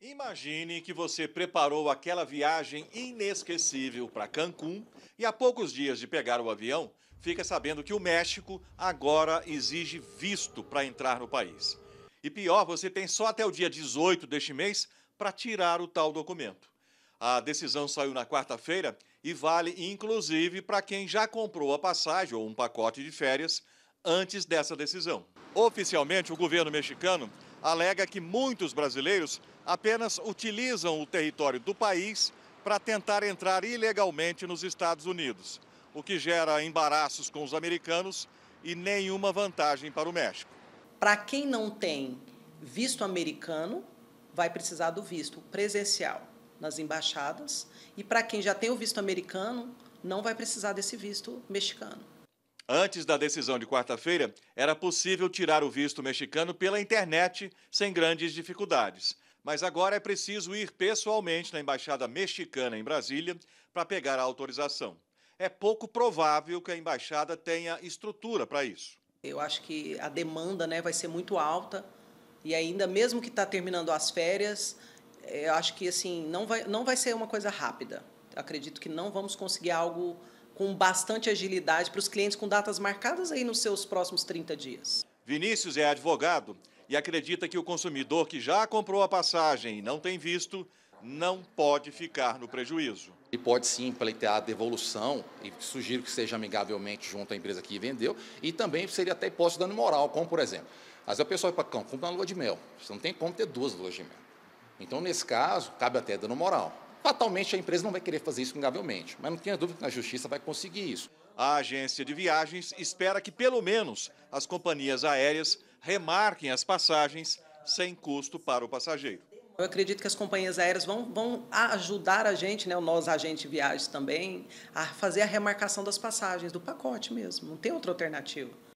Imagine que você preparou aquela viagem inesquecível para Cancún e a poucos dias de pegar o avião, fica sabendo que o México agora exige visto para entrar no país. E pior, você tem só até o dia 18 deste mês para tirar o tal documento. A decisão saiu na quarta-feira e vale inclusive para quem já comprou a passagem ou um pacote de férias antes dessa decisão. Oficialmente, o governo mexicano alega que muitos brasileiros apenas utilizam o território do país para tentar entrar ilegalmente nos Estados Unidos, o que gera embaraços com os americanos e nenhuma vantagem para o México. Para quem não tem visto americano, vai precisar do visto presencial nas embaixadas, e para quem já tem o visto americano, não vai precisar desse visto mexicano. Antes da decisão de quarta-feira, era possível tirar o visto mexicano pela internet sem grandes dificuldades. Mas agora é preciso ir pessoalmente na Embaixada Mexicana em Brasília para pegar a autorização. É pouco provável que a embaixada tenha estrutura para isso. Eu acho que a demanda né, vai ser muito alta e ainda mesmo que está terminando as férias, eh, eu acho que assim não vai, não vai ser uma coisa rápida. Eu acredito que não vamos conseguir algo com bastante agilidade para os clientes com datas marcadas aí nos seus próximos 30 dias. Vinícius é advogado e acredita que o consumidor que já comprou a passagem e não tem visto não pode ficar no prejuízo. E pode sim pleitear a devolução, e sugiro que seja amigavelmente junto à empresa que vendeu, e também seria até hipótese de dano moral, como por exemplo, às vezes o pessoal para compra uma lua de mel, você não tem como ter duas luas de mel. Então, nesse caso, cabe até dano moral. Fatalmente, a empresa não vai querer fazer isso ingavelmente, mas não tenha dúvida que a justiça vai conseguir isso. A agência de viagens espera que, pelo menos, as companhias aéreas remarquem as passagens sem custo para o passageiro. Eu acredito que as companhias aéreas vão, vão ajudar a gente, né, nós agentes de viagens também, a fazer a remarcação das passagens, do pacote mesmo. Não tem outra alternativa.